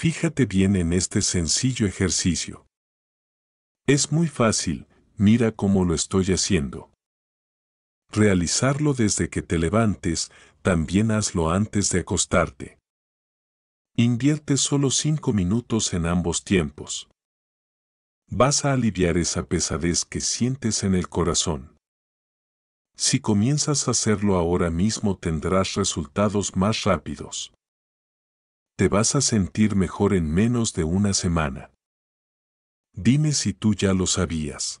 Fíjate bien en este sencillo ejercicio. Es muy fácil, mira cómo lo estoy haciendo. Realizarlo desde que te levantes, también hazlo antes de acostarte. Invierte solo 5 minutos en ambos tiempos. Vas a aliviar esa pesadez que sientes en el corazón. Si comienzas a hacerlo ahora mismo tendrás resultados más rápidos te vas a sentir mejor en menos de una semana. Dime si tú ya lo sabías.